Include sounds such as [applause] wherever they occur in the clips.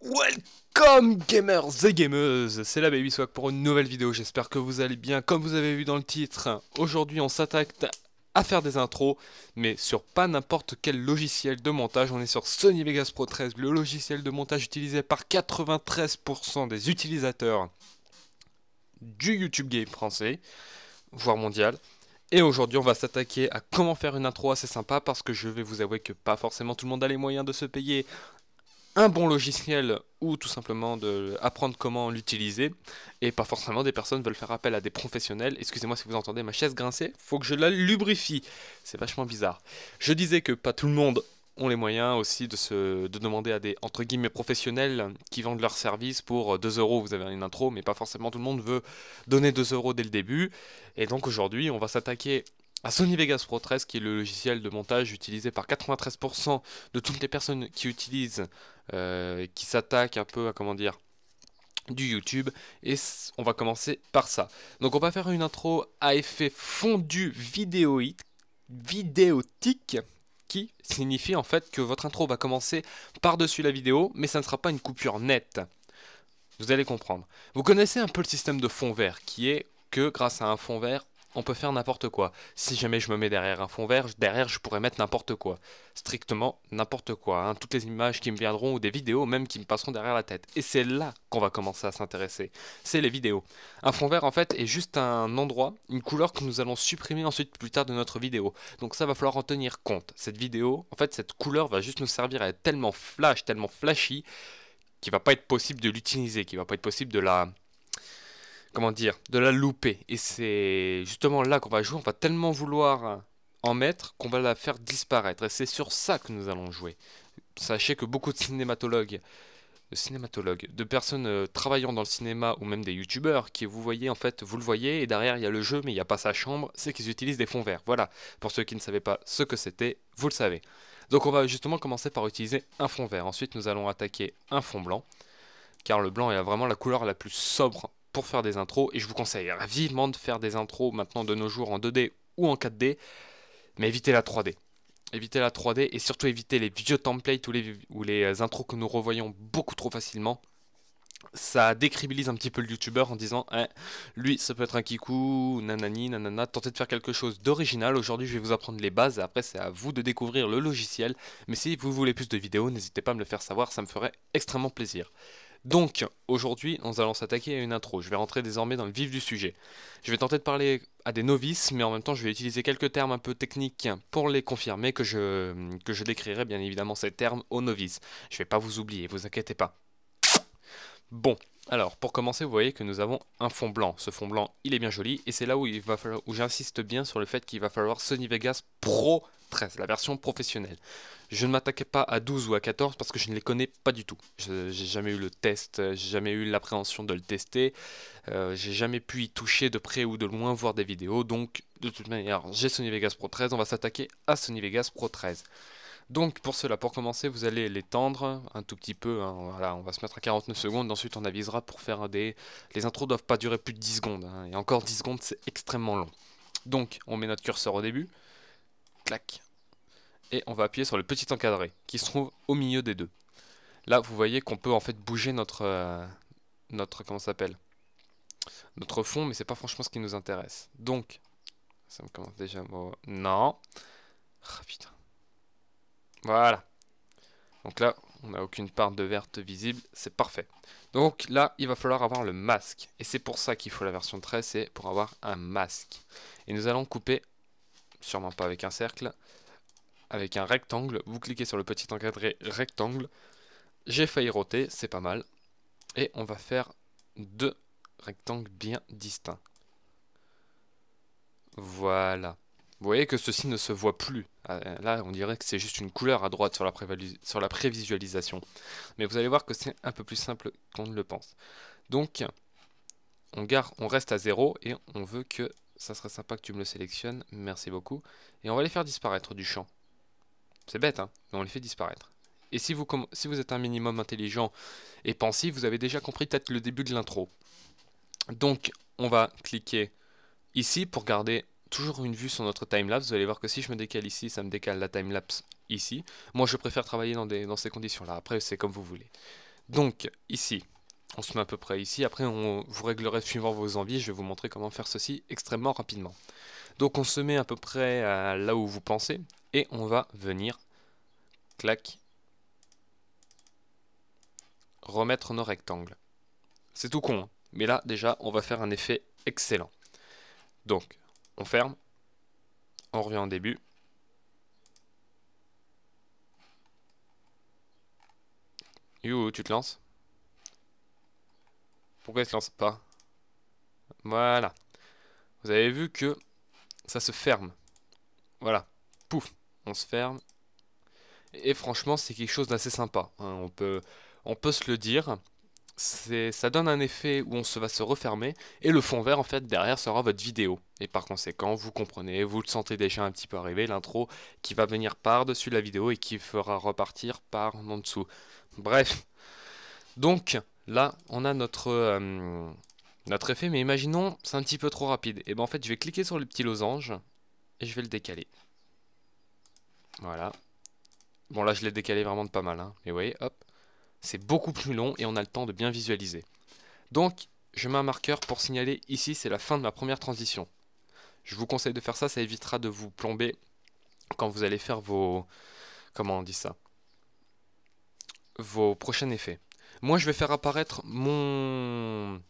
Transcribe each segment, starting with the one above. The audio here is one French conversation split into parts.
Welcome gamers et gameuses, c'est la Baby Swag pour une nouvelle vidéo, j'espère que vous allez bien, comme vous avez vu dans le titre, aujourd'hui on s'attaque à faire des intros, mais sur pas n'importe quel logiciel de montage, on est sur Sony Vegas Pro 13, le logiciel de montage utilisé par 93% des utilisateurs du YouTube Game français, voire mondial, et aujourd'hui, on va s'attaquer à comment faire une intro assez sympa parce que je vais vous avouer que pas forcément tout le monde a les moyens de se payer un bon logiciel ou tout simplement de apprendre comment l'utiliser et pas forcément des personnes veulent faire appel à des professionnels. Excusez-moi si vous entendez ma chaise grincer, faut que je la lubrifie. C'est vachement bizarre. Je disais que pas tout le monde ont les moyens aussi de, se, de demander à des entre guillemets professionnels qui vendent leurs services pour 2 euros. Vous avez une intro, mais pas forcément tout le monde veut donner 2 euros dès le début. Et donc aujourd'hui, on va s'attaquer à Sony Vegas Pro 13, qui est le logiciel de montage utilisé par 93% de toutes les personnes qui utilisent euh, qui s'attaque un peu à comment dire du YouTube et on va commencer par ça. Donc on va faire une intro à effet fondu vidéoïque, vidéotique qui signifie en fait que votre intro va commencer par-dessus la vidéo mais ça ne sera pas une coupure nette. Vous allez comprendre. Vous connaissez un peu le système de fond vert qui est que grâce à un fond vert, on peut faire n'importe quoi. Si jamais je me mets derrière un fond vert, derrière je pourrais mettre n'importe quoi. Strictement n'importe quoi. Hein. Toutes les images qui me viendront ou des vidéos même qui me passeront derrière la tête. Et c'est là qu'on va commencer à s'intéresser. C'est les vidéos. Un fond vert en fait est juste un endroit, une couleur que nous allons supprimer ensuite plus tard de notre vidéo. Donc ça va falloir en tenir compte. Cette vidéo, en fait cette couleur va juste nous servir à être tellement flash, tellement flashy, qu'il va pas être possible de l'utiliser, qu'il va pas être possible de la comment dire, de la louper. Et c'est justement là qu'on va jouer. On va tellement vouloir euh, en mettre qu'on va la faire disparaître. Et c'est sur ça que nous allons jouer. Sachez que beaucoup de cinématologues, de cinématologues, de personnes euh, travaillant dans le cinéma ou même des youtubeurs qui vous voyez en fait, vous le voyez et derrière il y a le jeu mais il n'y a pas sa chambre, c'est qu'ils utilisent des fonds verts. Voilà. Pour ceux qui ne savaient pas ce que c'était, vous le savez. Donc on va justement commencer par utiliser un fond vert. Ensuite nous allons attaquer un fond blanc car le blanc est vraiment la couleur la plus sobre faire des intros. Et je vous conseille vivement de faire des intros maintenant de nos jours en 2D ou en 4D, mais évitez la 3D. Évitez la 3D et surtout évitez les vieux templates ou les, ou les intros que nous revoyons beaucoup trop facilement ça décribilise un petit peu le youtubeur en disant hein, lui ça peut être un kikou, nanani, nanana, tentez de faire quelque chose d'original, aujourd'hui je vais vous apprendre les bases et après c'est à vous de découvrir le logiciel, mais si vous voulez plus de vidéos n'hésitez pas à me le faire savoir, ça me ferait extrêmement plaisir. Donc, aujourd'hui, nous allons s'attaquer à une intro. Je vais rentrer désormais dans le vif du sujet. Je vais tenter de parler à des novices, mais en même temps, je vais utiliser quelques termes un peu techniques pour les confirmer, que je, que je décrirai bien évidemment ces termes aux novices. Je ne vais pas vous oublier, vous inquiétez pas. Bon, alors, pour commencer, vous voyez que nous avons un fond blanc. Ce fond blanc, il est bien joli, et c'est là où, j'insiste bien sur le fait qu'il va falloir Sony Vegas Pro 13, la version professionnelle. Je ne m'attaquais pas à 12 ou à 14 parce que je ne les connais pas du tout. J'ai jamais eu le test, j'ai jamais eu l'appréhension de le tester, euh, j'ai jamais pu y toucher de près ou de loin, voir des vidéos, donc de toute manière, j'ai Sony Vegas Pro 13, on va s'attaquer à Sony Vegas Pro 13. Donc pour cela, pour commencer, vous allez l'étendre un tout petit peu. Hein, voilà, on va se mettre à 49 secondes. Ensuite, on avisera pour faire des. Les intros doivent pas durer plus de 10 secondes. Hein, et encore 10 secondes, c'est extrêmement long. Donc, on met notre curseur au début. Clac. Et on va appuyer sur le petit encadré qui se trouve au milieu des deux. Là, vous voyez qu'on peut en fait bouger notre. comment euh, notre. Comment s'appelle Notre fond, mais c'est pas franchement ce qui nous intéresse. Donc. Ça me commence déjà. non. Ah putain. Voilà. Donc là, on n'a aucune part de verte visible, c'est parfait. Donc là, il va falloir avoir le masque. Et c'est pour ça qu'il faut la version 13, c'est pour avoir un masque. Et nous allons couper, sûrement pas avec un cercle, avec un rectangle. Vous cliquez sur le petit encadré rectangle. J'ai failli roter, c'est pas mal. Et on va faire deux rectangles bien distincts. Voilà. Vous voyez que ceci ne se voit plus. Ah, là, on dirait que c'est juste une couleur à droite sur la, prévisualisation. Mais vous allez voir que c'est un peu plus simple qu'on ne le pense. Donc, on, garde, on reste à 0 et on veut que... Ça serait sympa que tu me le sélectionnes. Merci beaucoup. Et on va les faire disparaître du champ. C'est bête, hein mais on les fait disparaître. Et si vous, si vous êtes un minimum intelligent et pensif, vous avez déjà compris peut-être le début de l'intro. Donc, on va cliquer ici pour garder toujours une vue sur notre timelapse. Vous allez voir que si je me décale ici, ça me décale la timelapse ici. Moi, je préfère travailler dans, ces conditions-là. Après, c'est comme vous voulez. Donc, ici, on se met à peu près ici. Après, on, vous réglerez suivant vos envies. Je vais vous montrer comment faire ceci extrêmement rapidement. Donc, on se met à peu près là où vous pensez. Et on va venir, clac, remettre nos rectangles. C'est tout con, hein. mais là, déjà, on va faire un effet excellent. Donc, on ferme, on revient au début. You, tu te lances Pourquoi il se lance pas Voilà. Vous avez vu que ça se ferme. Voilà. Pouf, on se ferme. Et franchement, c'est quelque chose d'assez sympa. Hein. on, peut, on peut se le dire ça donne un effet où on se va se refermer et le fond vert en fait derrière sera votre vidéo. Et par conséquent, vous comprenez, vous le sentez déjà un petit peu arriver, l'intro qui va venir par-dessus la vidéo et qui fera repartir par en dessous. Bref. Donc là, on a notre, euh, notre effet, mais imaginons, c'est un petit peu trop rapide. Et ben en fait, je vais cliquer sur le petit losange et je vais le décaler. Voilà. Bon là, je l'ai décalé vraiment de pas mal, hein. Mais vous voyez, hop c'est beaucoup plus long et on a le temps de bien visualiser. Donc, je mets un marqueur pour signaler ici, c'est la fin de ma première transition. Je vous conseille de faire ça, ça évitera de vous plomber quand vous allez faire vos... comment on dit ça Vos prochains effets. Moi, je vais faire apparaître mon...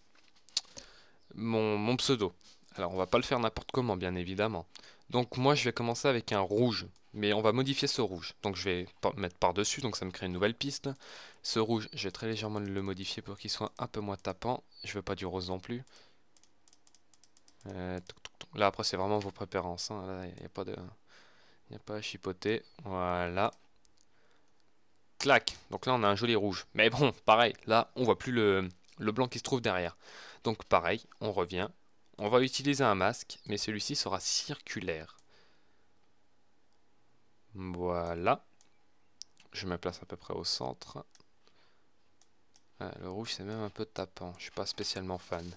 mon, mon pseudo. Alors, on va pas le faire n'importe comment, bien évidemment. Donc, moi, je vais commencer avec un rouge mais on va modifier ce rouge. Donc je vais mettre par-dessus, donc ça me crée une nouvelle piste. Ce rouge, je vais très légèrement le modifier pour qu'il soit un peu moins tapant. Je veux pas du rose non plus. Euh, là après c'est vraiment vos préférences, il hein. n'y a, pas de... a pas à chipoter. Voilà. Clac Donc là on a un joli rouge. Mais bon, pareil, là on voit plus le, le blanc qui se trouve derrière. Donc pareil, on revient. On va utiliser un masque, mais celui-ci sera circulaire. Voilà. Je me place à peu près au centre. Euh, le rouge, c'est même un peu tapant. Je suis pas spécialement fan.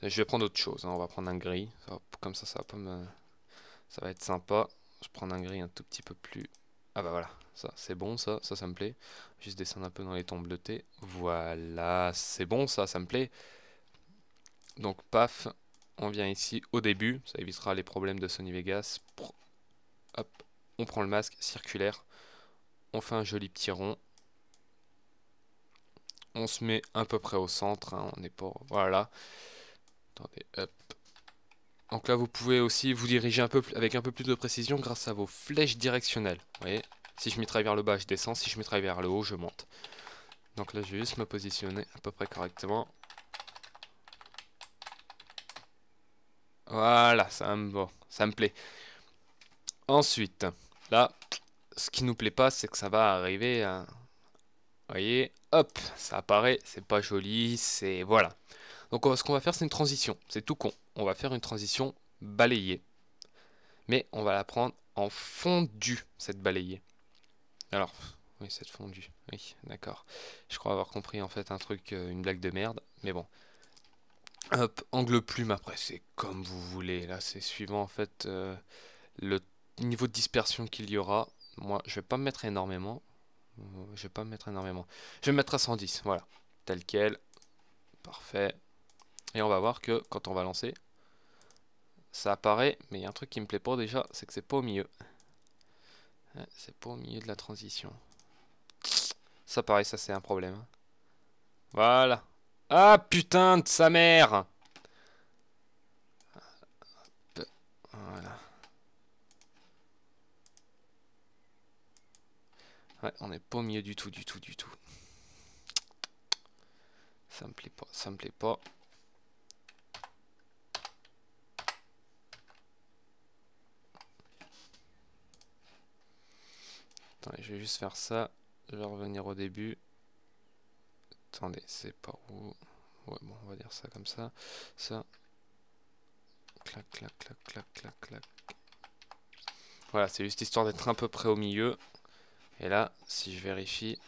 Je vais prendre autre chose. Hein. On va prendre un gris. comme ça, ça va pas me... Ça va être sympa. Je prends un gris un tout petit peu plus... Ah bah voilà. Ça, c'est bon, ça. Ça, ça me plaît. Juste descendre un peu dans les tons bleutés. Voilà. C'est bon, ça. Ça me plaît. Donc, paf. On vient ici au début. Ça évitera les problèmes de Sony Vegas. Hop on prend le masque circulaire, on fait un joli petit rond, on se met à peu près au centre, hein, on est pas... Voilà. Attendez, hop. Donc là, vous pouvez aussi vous diriger un peu avec un peu plus de précision grâce à vos flèches directionnelles. Vous voyez Si je mitraille vers le bas, je descends. Si je mitraille vers le haut, je monte. Donc là, je vais juste me positionner à peu près correctement. Voilà, ça me, bon, ça me plaît. Ensuite, Là, ce qui nous plaît pas, c'est que ça va arriver. Hein. Vous voyez, hop, ça apparaît, c'est pas joli, c'est... Voilà. Donc ce qu'on va faire, c'est une transition. C'est tout con. On va faire une transition balayée. Mais on va la prendre en fondu. cette balayée. Alors, oui, cette fondue. Oui, d'accord. Je crois avoir compris en fait un truc, euh, une blague de merde. Mais bon. Hop, angle plume après, c'est comme vous voulez. Là, c'est suivant en fait euh, le niveau de dispersion qu'il y aura, moi je vais pas me mettre énormément. Euh, je vais pas me mettre énormément. Je vais me mettre à 110, voilà. Tel quel. Parfait. Et on va voir que quand on va lancer, ça apparaît, mais il y a un truc qui me plaît pas déjà, c'est que c'est pas au milieu. Hein, c'est pas au milieu de la transition. Ça pareil, ça c'est un problème. Hein. Voilà. Ah putain de sa mère Ouais, on n'est pas au milieu du tout, du tout, du tout. Ça me plaît pas, ça me plaît pas. Attendez, je vais juste faire ça. Je vais revenir au début. Attendez, c'est pas où Ouais, bon, on va dire ça comme ça. Ça. Clac, clac, clac, clac, clac, clac. Voilà, c'est juste histoire d'être un peu près au milieu. Et là, si je vérifie...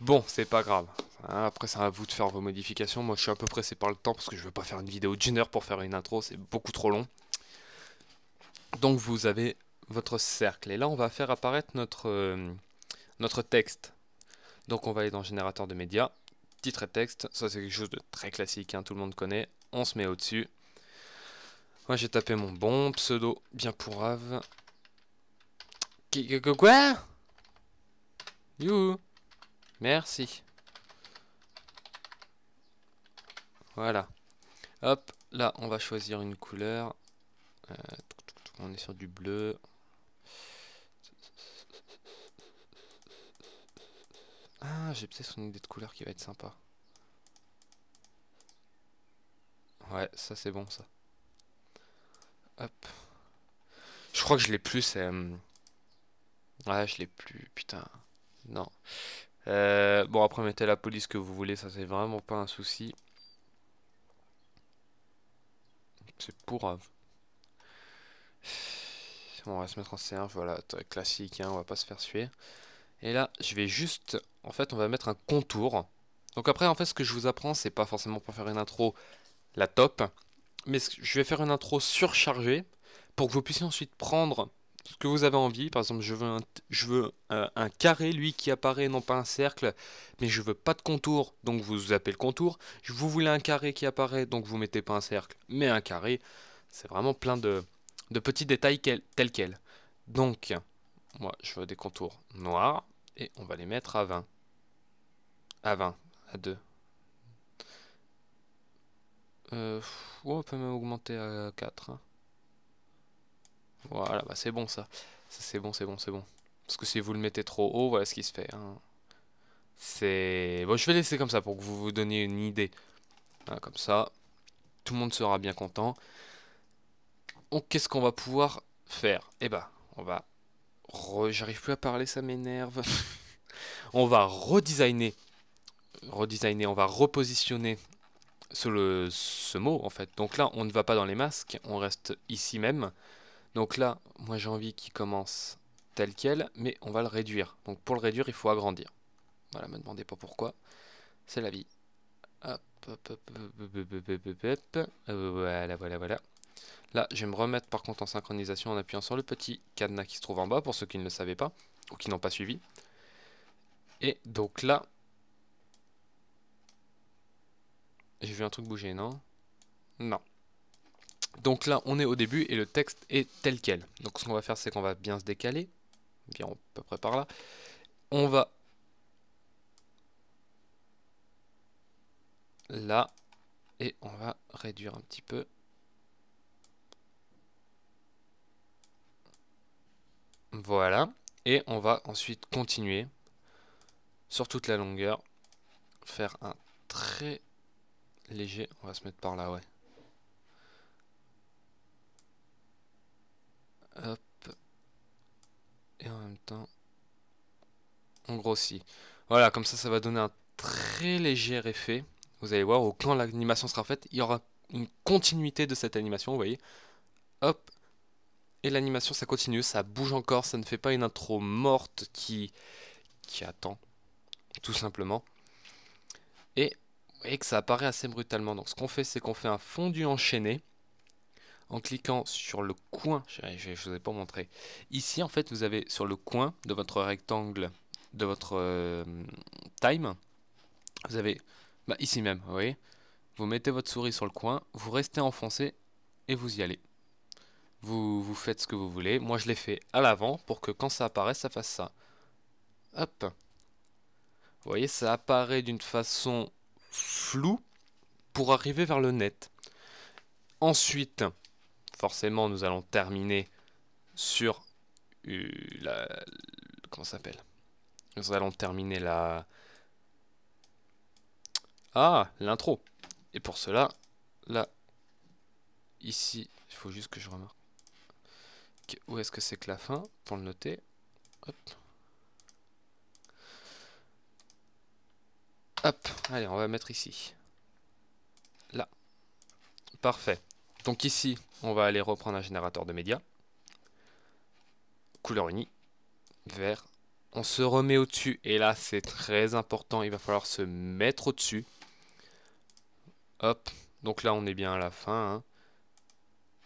Bon, c'est pas grave. Hein, après, c'est à vous de faire vos modifications. Moi, je suis un peu pressé par le temps parce que je veux pas faire une vidéo d'une heure pour faire une intro. C'est beaucoup trop long. Donc, vous avez votre cercle. Et là, on va faire apparaître notre, euh, notre texte. Donc, on va aller dans Générateur de médias. Titre et texte. Ça, c'est quelque chose de très classique. Hein, tout le monde connaît. On se met au-dessus. Moi j'ai tapé mon bon pseudo bien pourrave. Quoi You Merci. Voilà. Hop, là on va choisir une couleur. Euh, on est sur du bleu. Ah, j'ai peut-être une idée de couleur qui va être sympa. Ouais, ça c'est bon ça. Hop. Je crois que je l'ai plus, c'est... Euh, ouais, je l'ai plus, putain. Non. Euh, bon, après, mettez la police que vous voulez, ça c'est vraiment pas un souci. C'est pour... Euh, on va se mettre en C1, voilà, classique, hein, on va pas se faire suer. Et là, je vais juste... En fait, on va mettre un contour. Donc après, en fait, ce que je vous apprends, c'est pas forcément pour faire une intro la top, mais je vais faire une intro surchargée pour que vous puissiez ensuite prendre ce que vous avez envie. Par exemple, je veux un, euh, carré, lui, qui apparaît, non pas un cercle, mais je veux pas de contour, donc vous appelez le contour. Vous voulez un carré qui apparaît, donc vous mettez pas un cercle, mais un carré. C'est vraiment plein de, petits détails tels quels. Donc, moi, je veux des contours noirs, et on va les mettre à 20. À 20, à 2. Euh on peut même augmenter à euh, 4. Hein. Voilà, bah c'est bon ça. ça c'est bon, c'est bon, c'est bon. Parce que si vous le mettez trop haut, voilà ce qui se fait. Hein. C'est... Bon, je vais laisser comme ça pour que vous vous donniez une idée. comme ça, tout le monde sera bien content. Qu'est-ce qu'on va pouvoir faire Eh bah, on va... J'arrive plus à parler, ça m'énerve. [laughs] on va redesigner. Redesigner, on va repositionner ce, le, ce mot en fait. Donc là, on ne va pas dans les masques, on reste ici même. Donc là, moi j'ai envie qu'il commence tel quel, mais on va le réduire. Donc pour le réduire, il faut agrandir. Voilà, me demandez pas pourquoi. C'est la vie. Voilà, voilà, voilà. Là, je vais me remettre par contre en synchronisation en appuyant sur le petit cadenas qui se trouve en bas, pour ceux qui ne le savaient pas, ou qui n'ont pas suivi. Et donc là, J'ai vu un truc bouger, non Non. Donc là, on est au début et le texte est tel quel. Donc ce qu'on va faire, c'est qu'on va bien se décaler. Bien à peu près par là. On va... Là. Et on va réduire un petit peu. Voilà. Et on va ensuite continuer sur toute la longueur. Faire un très léger. On va se mettre par là, ouais. Hop. Et en même temps, on grossit. Voilà, comme ça, ça va donner un très léger effet. Vous allez voir, au quand l'animation sera faite, il y aura une continuité de cette animation, vous voyez. Hop. Et l'animation, ça continue, ça bouge encore, ça ne fait pas une intro morte qui, qui attend, tout simplement. Et vous voyez que ça apparaît assez brutalement. Donc ce qu'on fait, c'est qu'on fait un fondu enchaîné en cliquant sur le coin, je ne vous ai pas montré. Ici, en fait, vous avez sur le coin de votre rectangle, de votre euh, time, vous avez, bah, ici même, vous voyez, vous mettez votre souris sur le coin, vous restez enfoncé et vous y allez. Vous, vous faites ce que vous voulez. Moi, je l'ai fait à l'avant pour que quand ça apparaît, ça fasse ça. Hop. Vous voyez, ça apparaît d'une façon flou pour arriver vers le net. Ensuite, forcément, nous allons terminer sur euh, la, comment s'appelle Nous allons terminer la ah l'intro. Et pour cela, là, ici, il faut juste que je remarque où est-ce que c'est que la fin pour le noter. Hop. Hop, allez, on va mettre ici. Là. Parfait. Donc ici, on va aller reprendre un générateur de médias. Couleur unie. Vert. On se remet au-dessus. Et là, c'est très important. Il va falloir se mettre au-dessus. Hop. Donc là, on est bien à la fin. Hein.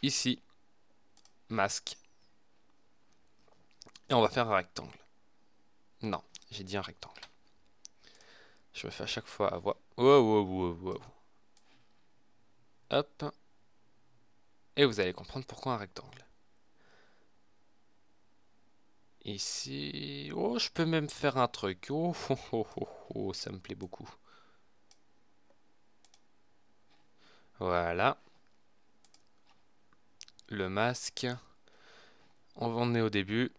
Ici. Masque. Et on va faire un rectangle. Non, j'ai dit un rectangle. Je me fais à chaque fois avoir. oh, Hop. Et vous allez comprendre pourquoi un rectangle. Ici. Oh, je peux même faire un truc. Oh, oh, oh, oh, oh ça me plaît beaucoup. Voilà. Le masque. On en est au début.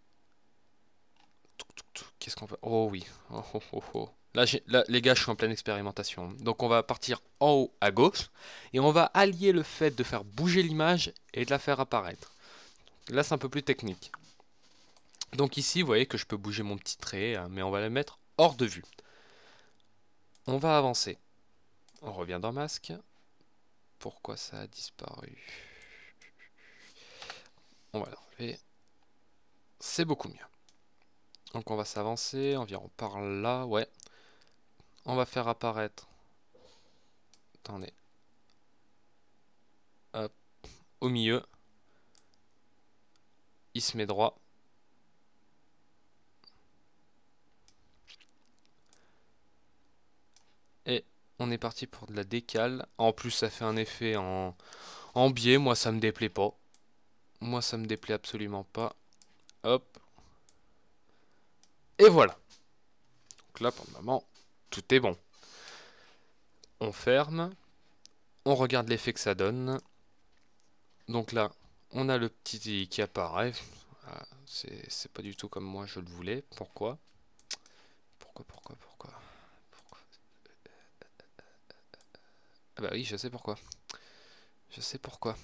Qu'est-ce qu'on fait Oh oui. Oh, oh, oh, oh. Là, les gars, je suis en pleine expérimentation. Donc on va partir en haut à gauche, et on va allier le fait de faire bouger l'image et de la faire apparaître. Là, c'est un peu plus technique. Donc ici, vous voyez que je peux bouger mon petit trait, hein, mais on va le mettre hors de vue. On va avancer. On revient dans masque. Pourquoi ça a disparu On va l'enlever. C'est beaucoup mieux. Donc on va s'avancer environ par là, ouais on va faire apparaître attendez hop au milieu il se met droit et on est parti pour de la décale en plus ça fait un effet en, en biais moi ça me déplaît pas moi ça me déplaît absolument pas hop et voilà donc là pour le moment tout est bon. On ferme. On regarde l'effet que ça donne. Donc là, on a le petit qui apparaît. Ah, c'est pas du tout comme moi je le voulais. Pourquoi Pourquoi, pourquoi, pourquoi, pourquoi Ah bah oui, je sais pourquoi. Je sais pourquoi.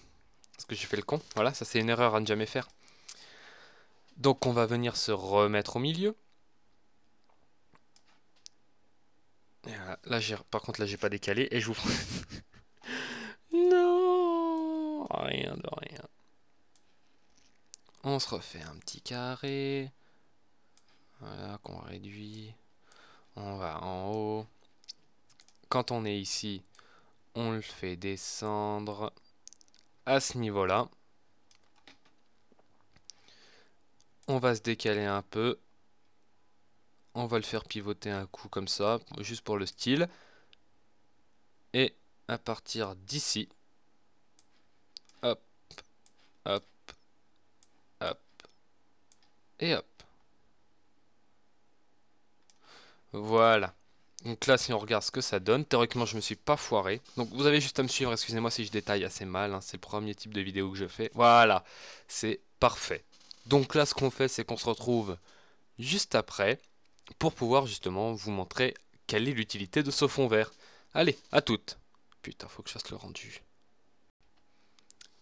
Parce que j'ai fait le con. Voilà, ça c'est une erreur à ne jamais faire. Donc on va venir se remettre au milieu. Euh, là, par contre, là, j'ai pas décalé et je vous. [laughs] non Rien de rien. On se refait un petit carré. Voilà, qu'on réduit. On va en haut. Quand on est ici, on le fait descendre à ce niveau-là. On va se décaler un peu on va le faire pivoter un coup comme ça, juste pour le style. Et à partir d'ici, hop, hop, hop, et hop. Voilà. Donc là, si on regarde ce que ça donne, théoriquement, je me suis pas foiré. Donc vous avez juste à me suivre, excusez-moi si je détaille assez mal, hein, c'est le premier type de vidéo que je fais. Voilà, c'est parfait. Donc là, ce qu'on fait, c'est qu'on se retrouve juste après pour pouvoir justement vous montrer quelle est l'utilité de ce fond vert. Allez, à toutes Putain, faut que je fasse le rendu.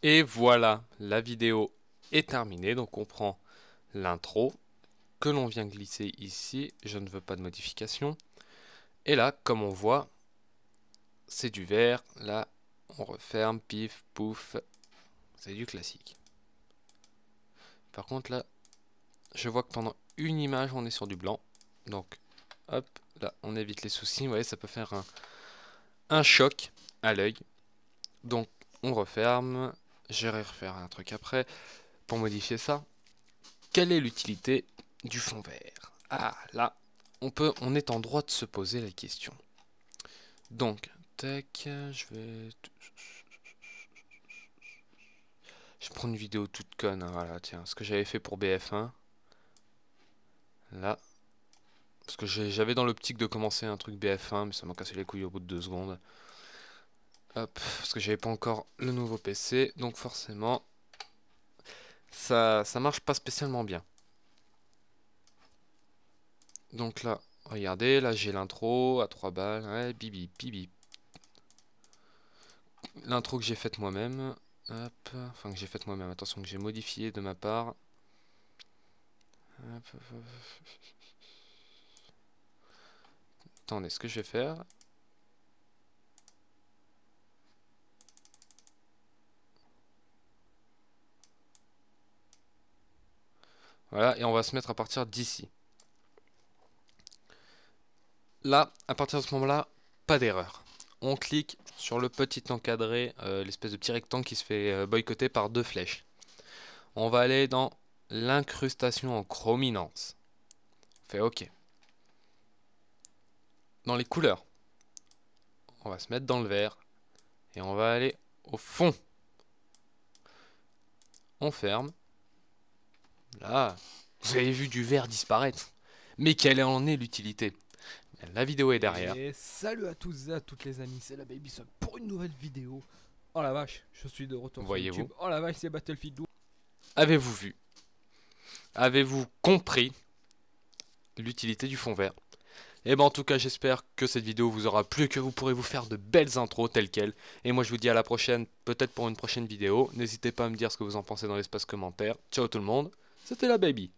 Et voilà, la vidéo est terminée. Donc on prend l'intro que l'on vient glisser ici. Je ne veux pas de modification. Et là, comme on voit, c'est du vert. Là, on referme, pif, pouf. C'est du classique. Par contre, là, je vois que pendant une image, on est sur du blanc. Donc, hop, là, on évite les soucis. Vous voyez, ça peut faire un, choc à l'œil. Donc, on referme. J'irai refaire un truc après pour modifier ça. Quelle est l'utilité du fond vert Ah, là, on, peut, on est en droit de se poser la question. Donc, tac, je vais... Je prends une vidéo toute conne, hein, voilà, tiens, ce que j'avais fait pour BF1. Là, parce que j'avais dans l'optique de commencer un truc BF1, mais ça m'a cassé les couilles au bout de deux secondes. Hop, parce que j'avais pas encore le nouveau PC, donc forcément, ça, ça marche pas spécialement bien. Donc là, regardez, là j'ai l'intro à 3 balles, ouais, bibi, bibi. L'intro que j'ai faite moi-même, hop, enfin que j'ai faite moi-même, attention que j'ai modifié de ma part. Hop, hop, hop. Attendez, ce que je vais faire... Voilà, et on va se mettre à partir d'ici. Là, à partir de ce moment-là, pas d'erreur. On clique sur le petit encadré, euh, l'espèce de petit rectangle qui se fait euh, boycotter par deux flèches. On va aller dans l'incrustation en chrominance. On fait OK dans les couleurs. On va se mettre dans le vert. Et on va aller au fond. On ferme. Là, vous avez vu du vert disparaître. Mais quelle en est l'utilité La vidéo est derrière. salut à tous et à toutes les amis, c'est la Baby pour une nouvelle vidéo. Oh la vache, je suis de retour Voyez sur YouTube. Vous. Oh la vache, c'est Battlefield 2. Avez-vous vu Avez-vous compris l'utilité du fond vert et eh ben en tout cas j'espère que cette vidéo vous aura plu, que vous pourrez vous faire de belles intros telles quelles. Et moi je vous dis à la prochaine, peut-être pour une prochaine vidéo. N'hésitez pas à me dire ce que vous en pensez dans l'espace commentaire. Ciao tout le monde, c'était la baby.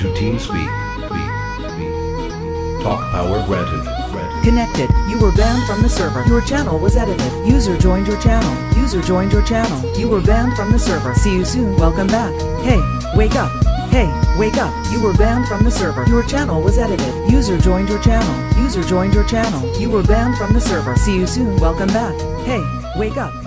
to TeamSpeak. Talk power granted. Connected. You were banned from the server. Your channel was edited. User joined your channel. User joined your channel. You were banned from the server. See you soon. Welcome back. Hey, wake up. Hey, wake up. You were banned from the server. Your channel was edited. User joined your channel. User joined your channel. You were banned from the server. See you soon. Welcome back. Hey, wake up.